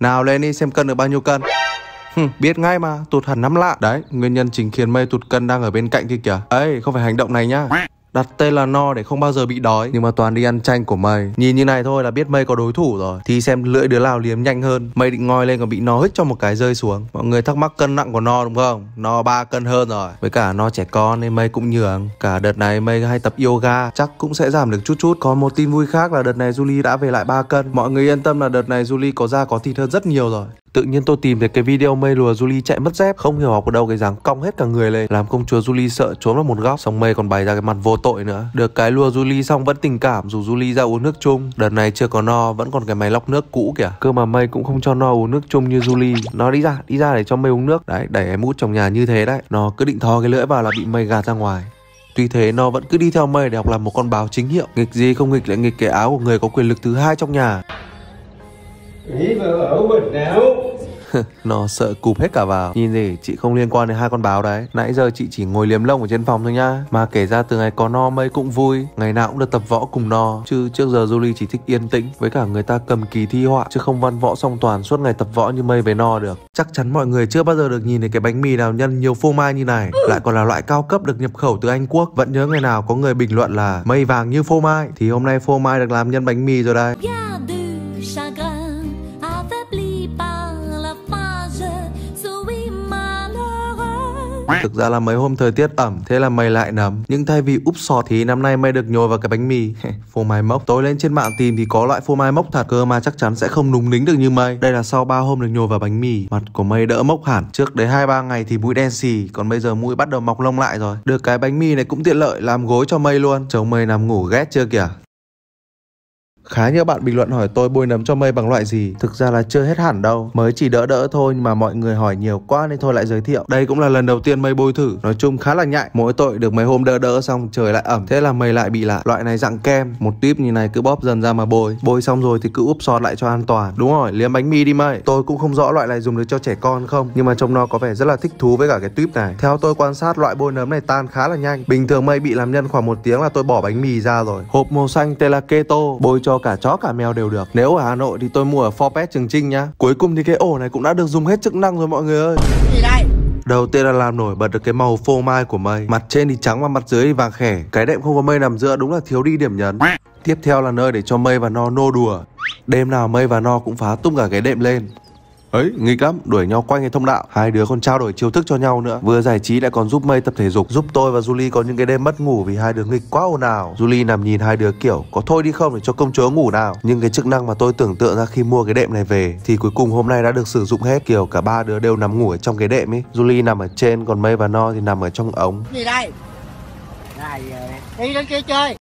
Nào lên đi xem cân được bao nhiêu cân Hừ, biết ngay mà, tụt hẳn năm lạ Đấy, nguyên nhân chính khiến mây tụt cân đang ở bên cạnh kia kìa Ê, không phải hành động này nhá đặt tên là no để không bao giờ bị đói nhưng mà toàn đi ăn chanh của mây nhìn như này thôi là biết mây có đối thủ rồi thì xem lưỡi đứa nào liếm nhanh hơn mây định ngoi lên còn bị no hít cho một cái rơi xuống mọi người thắc mắc cân nặng của no đúng không no ba cân hơn rồi với cả no trẻ con nên mây cũng nhường cả đợt này mây hay tập yoga chắc cũng sẽ giảm được chút chút còn một tin vui khác là đợt này Julie đã về lại ba cân mọi người yên tâm là đợt này Julie có da có thịt hơn rất nhiều rồi tự nhiên tôi tìm thấy cái video mây lùa Julie chạy mất dép không hiểu học ở đâu cái dáng cong hết cả người lên làm công chúa Julie sợ trốn vào một góc xong mây còn bày ra cái mặt vô tội nữa được cái lùa Julie xong vẫn tình cảm dù Julie ra uống nước chung đợt này chưa có no vẫn còn cái máy lọc nước cũ kìa cơ mà mây cũng không cho no uống nước chung như Julie nó đi ra đi ra để cho mây uống nước đấy đẩy em út trong nhà như thế đấy nó cứ định thò cái lưỡi vào là bị mây gạt ra ngoài Tuy thế nó vẫn cứ đi theo mây để học làm một con báo chính hiệu Nghịch gì không nghịch lại nghịch cái áo của người có quyền lực thứ hai trong nhà Nghĩ vào áo quần áo nó sợ cụp hết cả vào nhìn gì chị không liên quan đến hai con báo đấy nãy giờ chị chỉ ngồi liếm lông ở trên phòng thôi nhá mà kể ra từ ngày có no mây cũng vui ngày nào cũng được tập võ cùng no chứ trước giờ Julie chỉ thích yên tĩnh với cả người ta cầm kỳ thi họa chứ không văn võ song toàn suốt ngày tập võ như mây với no được chắc chắn mọi người chưa bao giờ được nhìn thấy cái bánh mì nào nhân nhiều phô mai như này lại còn là loại cao cấp được nhập khẩu từ Anh Quốc vẫn nhớ ngày nào có người bình luận là mây vàng như phô mai thì hôm nay phô mai được làm nhân bánh mì rồi đây Thực ra là mấy hôm thời tiết ẩm Thế là mày lại nấm Nhưng thay vì úp sọt thì năm nay mày được nhồi vào cái bánh mì Phô mai mốc Tối lên trên mạng tìm thì có loại phô mai mốc thật Cơ mà chắc chắn sẽ không núng nính được như mày Đây là sau 3 hôm được nhồi vào bánh mì Mặt của mày đỡ mốc hẳn Trước đấy hai ba ngày thì mũi đen xì Còn bây giờ mũi bắt đầu mọc lông lại rồi Được cái bánh mì này cũng tiện lợi Làm gối cho mây luôn Chồng mây nằm ngủ ghét chưa kìa Khá nhiều bạn bình luận hỏi tôi bôi nấm cho mây bằng loại gì Thực ra là chưa hết hẳn đâu Mới chỉ đỡ đỡ thôi mà mọi người hỏi nhiều quá nên thôi lại giới thiệu Đây cũng là lần đầu tiên mây bôi thử Nói chung khá là nhạy Mỗi tội được mấy hôm đỡ đỡ xong trời lại ẩm Thế là mây lại bị lạ Loại này dạng kem Một tuyếp như này cứ bóp dần ra mà bôi Bôi xong rồi thì cứ úp sọt lại cho an toàn Đúng rồi liếm bánh mì đi mây Tôi cũng không rõ loại này dùng được cho trẻ con không Nhưng mà trông nó có vẻ rất là thích thú với cả cái tuyếp này Theo tôi quan sát loại bôi nấm này tan khá là nhanh Bình thường mây bị làm nhân khoảng một tiếng là tôi bỏ bánh mì ra rồi Hộp màu xanh tên là keto Bôi cho cả chó cả mèo đều được Nếu ở Hà Nội thì tôi mua ở Forpet Trường Trinh nhá Cuối cùng thì cái ổ này cũng đã được dùng hết chức năng rồi mọi người ơi Gì đây? Đầu tiên là làm nổi bật được cái màu phô mai của mây Mặt trên thì trắng và mặt dưới thì vàng khẻ Cái đệm không có mây nằm giữa đúng là thiếu đi điểm nhấn Tiếp theo là nơi để cho mây và no nô đùa Đêm nào mây và no cũng phá tung cả cái đệm lên ấy nghịch lắm đuổi nhau quanh cái thông đạo hai đứa còn trao đổi chiêu thức cho nhau nữa vừa giải trí lại còn giúp mây tập thể dục giúp tôi và Julie có những cái đêm mất ngủ vì hai đứa nghịch quá ồn ào Julie nằm nhìn hai đứa kiểu có thôi đi không để cho công chúa ngủ nào nhưng cái chức năng mà tôi tưởng tượng ra khi mua cái đệm này về thì cuối cùng hôm nay đã được sử dụng hết kiểu cả ba đứa đều nằm ngủ ở trong cái đệm ấy Julie nằm ở trên còn mây và no thì nằm ở trong ống gì đây này ờ, đi lên kia chơi